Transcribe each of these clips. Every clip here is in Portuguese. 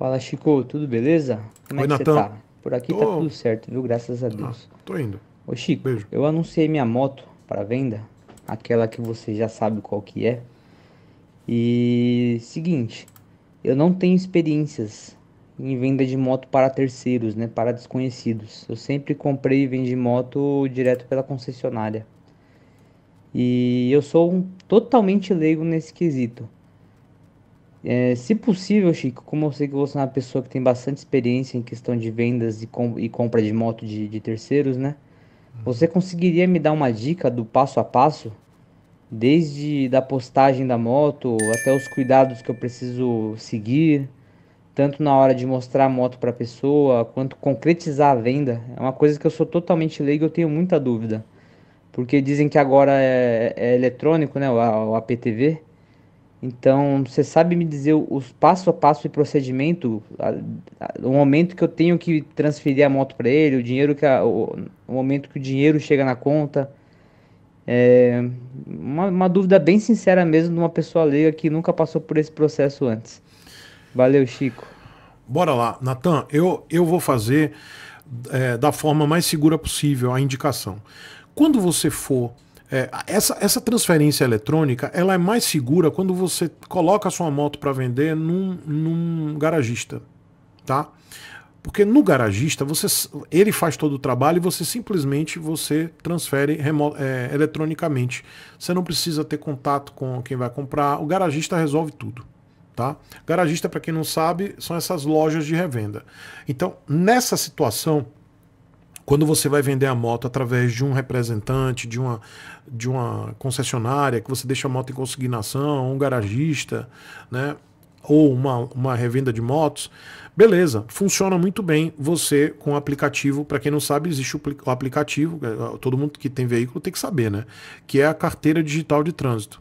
Fala Chico, tudo beleza? Como é Oi, é que Nathan. você tá? Por aqui tô... tá tudo certo, viu? Graças a ah, Deus. Ah, tô indo. Ô Chico, Beijo. eu anunciei minha moto para venda, aquela que você já sabe qual que é. E seguinte, eu não tenho experiências em venda de moto para terceiros, né, para desconhecidos. Eu sempre comprei e vendi moto direto pela concessionária. E eu sou um totalmente leigo nesse quesito. É, se possível, Chico, como eu sei que você é uma pessoa que tem bastante experiência em questão de vendas e, com, e compra de moto de, de terceiros, né? Uhum. Você conseguiria me dar uma dica do passo a passo? Desde da postagem da moto até os cuidados que eu preciso seguir, tanto na hora de mostrar a moto para a pessoa, quanto concretizar a venda. É uma coisa que eu sou totalmente leigo, eu tenho muita dúvida. Porque dizem que agora é, é eletrônico, né, o, o APTV, então, você sabe me dizer os passo a passo e procedimento, a, a, o momento que eu tenho que transferir a moto para ele, o dinheiro que a, o, o, momento que o dinheiro chega na conta. É uma, uma dúvida bem sincera mesmo de uma pessoa leiga que nunca passou por esse processo antes. Valeu, Chico. Bora lá, Natan. Eu, eu vou fazer é, da forma mais segura possível a indicação. Quando você for é, essa, essa transferência eletrônica ela é mais segura quando você coloca a sua moto para vender num, num garagista, tá? Porque no garagista você, ele faz todo o trabalho e você simplesmente você transfere remo, é, eletronicamente. Você não precisa ter contato com quem vai comprar. O garagista resolve tudo. Tá? Garagista, para quem não sabe, são essas lojas de revenda. Então, nessa situação, quando você vai vender a moto através de um representante, de uma, de uma concessionária, que você deixa a moto em consignação, um garagista, né? ou uma, uma revenda de motos, beleza, funciona muito bem você com o aplicativo. Para quem não sabe, existe o aplicativo, é, todo mundo que tem veículo tem que saber, né? Que é a carteira digital de trânsito.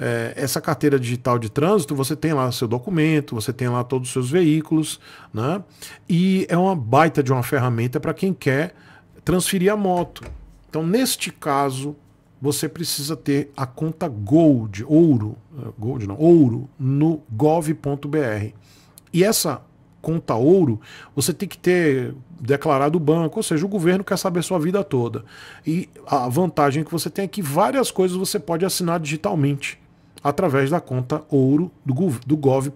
É, essa carteira digital de trânsito, você tem lá seu documento, você tem lá todos os seus veículos, né? E é uma baita de uma ferramenta para quem quer transferir a moto. Então, neste caso, você precisa ter a conta Gold, ouro, é, Gold não, ouro no gov.br. E essa conta ouro, você tem que ter declarado o banco, ou seja, o governo quer saber sua vida toda. E a vantagem que você tem é que várias coisas você pode assinar digitalmente através da conta ouro do, gov.br.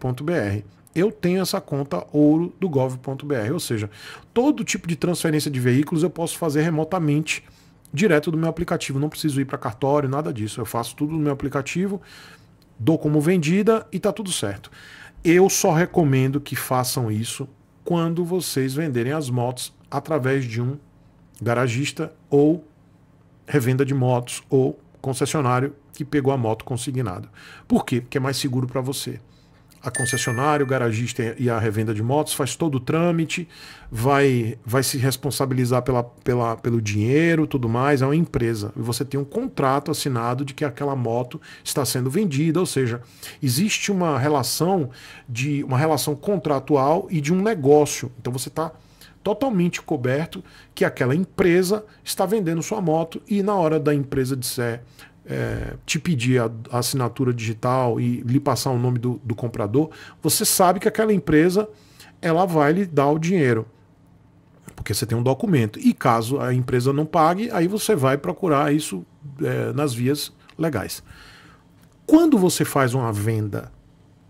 Eu tenho essa conta ouro do gov.br, ou seja, todo tipo de transferência de veículos eu posso fazer remotamente direto do meu aplicativo, não preciso ir para cartório, nada disso. Eu faço tudo no meu aplicativo, dou como vendida e tá tudo certo. Eu só recomendo que façam isso quando vocês venderem as motos através de um garagista ou revenda de motos ou concessionário que pegou a moto consignada. Por quê? Porque é mais seguro para você. A concessionária, o garagista e a revenda de motos faz todo o trâmite, vai, vai se responsabilizar pela, pela, pelo dinheiro, tudo mais, é uma empresa. E você tem um contrato assinado de que aquela moto está sendo vendida, ou seja, existe uma relação de uma relação contratual e de um negócio. Então você está totalmente coberto que aquela empresa está vendendo sua moto e na hora da empresa disser é, te pedir a, a, assinatura digital e lhe passar o nome do, do comprador, você sabe que aquela empresa ela vai lhe dar o dinheiro porque você tem um documento. E caso a empresa não pague, aí você vai procurar isso é, nas vias legais. Quando você faz uma venda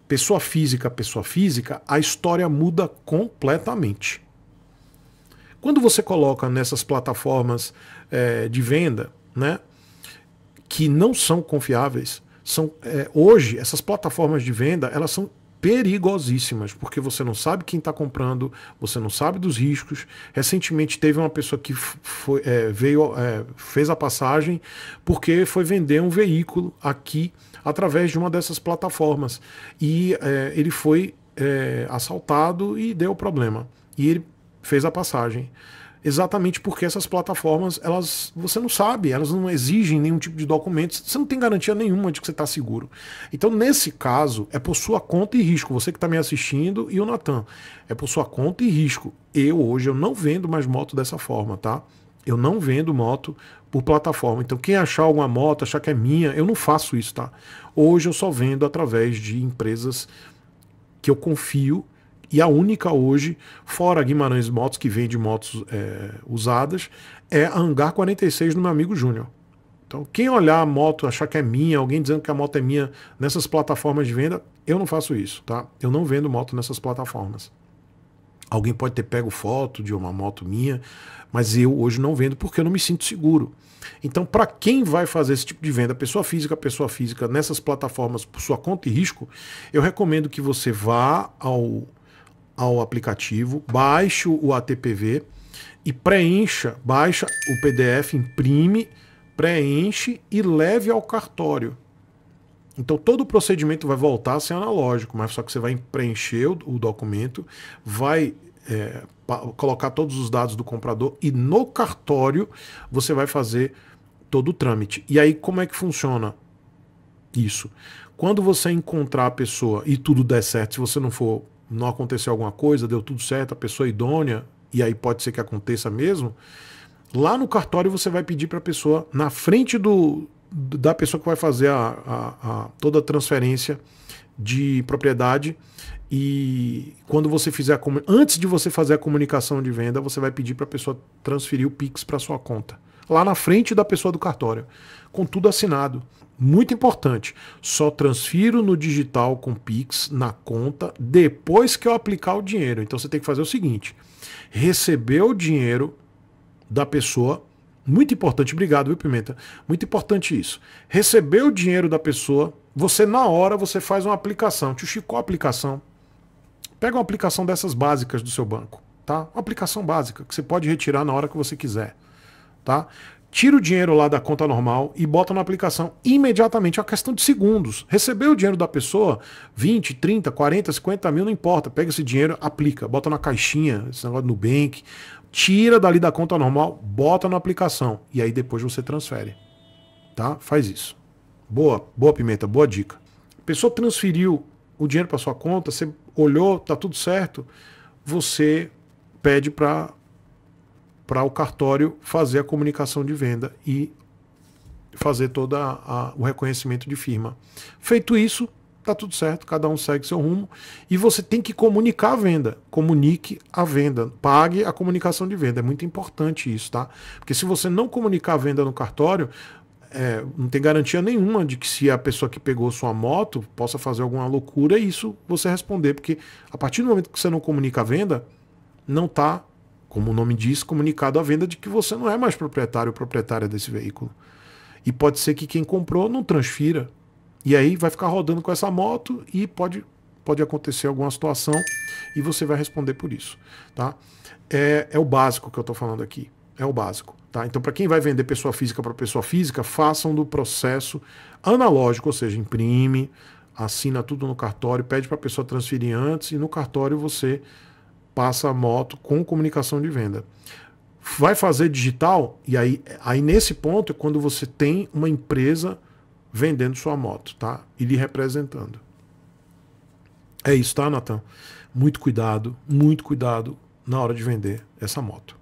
pessoa física pessoa física, a história muda completamente. Quando você coloca nessas plataformas é, de venda, né, que não são confiáveis são é, hoje essas plataformas de venda elas são perigosíssimas porque você não sabe quem está comprando você não sabe dos riscos recentemente teve uma pessoa que foi, é, veio é, fez a passagem porque foi vender um veículo aqui através de uma dessas plataformas e é, ele foi é, assaltado e deu problema e ele fez a passagem exatamente porque essas plataformas, elas você não sabe, elas não exigem nenhum tipo de documento, você não tem garantia nenhuma de que você está seguro. Então, nesse caso, é por sua conta e risco. Você que está me assistindo e o Natan, é por sua conta e risco. Eu hoje eu não vendo mais moto dessa forma, tá? Eu não vendo moto por plataforma. Então, quem achar alguma moto, achar que é minha, eu não faço isso, tá? Hoje eu só vendo através de empresas que eu confio e a única hoje, fora Guimarães Motos, que vende motos é, usadas, é a Hangar 46 do meu amigo Júnior. Então, quem olhar a moto, achar que é minha, alguém dizendo que a moto é minha nessas plataformas de venda, eu não faço isso, tá? Eu não vendo moto nessas plataformas. Alguém pode ter pego foto de uma moto minha, mas eu hoje não vendo porque eu não me sinto seguro. Então, para quem vai fazer esse tipo de venda, pessoa física, pessoa física, nessas plataformas por sua conta e risco, eu recomendo que você vá ao ao aplicativo, baixe o ATPV e preencha, baixa o PDF, imprime, preenche e leve ao cartório. Então todo o procedimento vai voltar a ser analógico, mas só que você vai preencher o, documento, vai é, colocar todos os dados do comprador e no cartório você vai fazer todo o trâmite. E aí como é que funciona isso? Quando você encontrar a pessoa e tudo der certo, se você não for não aconteceu alguma coisa, deu tudo certo, a pessoa é idônea, e aí pode ser que aconteça mesmo, lá no cartório você vai pedir para a pessoa, na frente do, da pessoa que vai fazer a, a, a, toda a transferência de propriedade, e quando você fizer a, antes de você fazer a comunicação de venda, você vai pedir para a pessoa transferir o Pix para sua conta lá na frente da pessoa do cartório, com tudo assinado. Muito importante, só transfiro no digital com Pix na conta depois que eu aplicar o dinheiro. Então você tem que fazer o seguinte: receber o dinheiro da pessoa. Muito importante, obrigado, viu, Pimenta? Muito importante isso. Receber o dinheiro da pessoa, você na hora você faz uma aplicação. Tio Chico, a aplicação. Pega uma aplicação dessas básicas do seu banco, tá? Uma aplicação básica que você pode retirar na hora que você quiser tá? Tira o dinheiro lá da conta normal e bota na aplicação imediatamente, é uma questão de segundos. Recebeu o dinheiro da pessoa, 20, 30, 40, 50 mil, não importa. Pega esse dinheiro, aplica, bota na caixinha, esse negócio do Nubank, tira dali da conta normal, bota na aplicação. E aí depois você transfere. Tá? Faz isso. Boa, boa pimenta, boa dica. A pessoa transferiu o dinheiro para sua conta, você olhou, tá tudo certo, você pede para para o cartório fazer a comunicação de venda e fazer todo o reconhecimento de firma. Feito isso, tá tudo certo, cada um segue seu rumo e você tem que comunicar a venda, comunique a venda, pague a comunicação de venda, é muito importante isso, tá? Porque se você não comunicar a venda no cartório, é, não tem garantia nenhuma de que se a pessoa que pegou sua moto possa fazer alguma loucura e isso você responder, porque a partir do momento que você não comunica a venda, não tá como o nome diz, comunicado à venda de que você não é mais proprietário ou proprietária desse veículo. E pode ser que quem comprou não transfira. E aí vai ficar rodando com essa moto e pode, pode acontecer alguma situação e você vai responder por isso. Tá? É, é o básico que eu estou falando aqui. É o básico. Tá? Então, para quem vai vender pessoa física para pessoa física, façam do processo analógico, ou seja, imprime, assina tudo no cartório, pede para a pessoa transferir antes e no cartório você passa a moto com comunicação de venda. Vai fazer digital? E aí, aí nesse ponto é quando você tem uma empresa vendendo sua moto, tá? E lhe representando. É isso, tá, Natan? Muito cuidado, muito cuidado na hora de vender essa moto.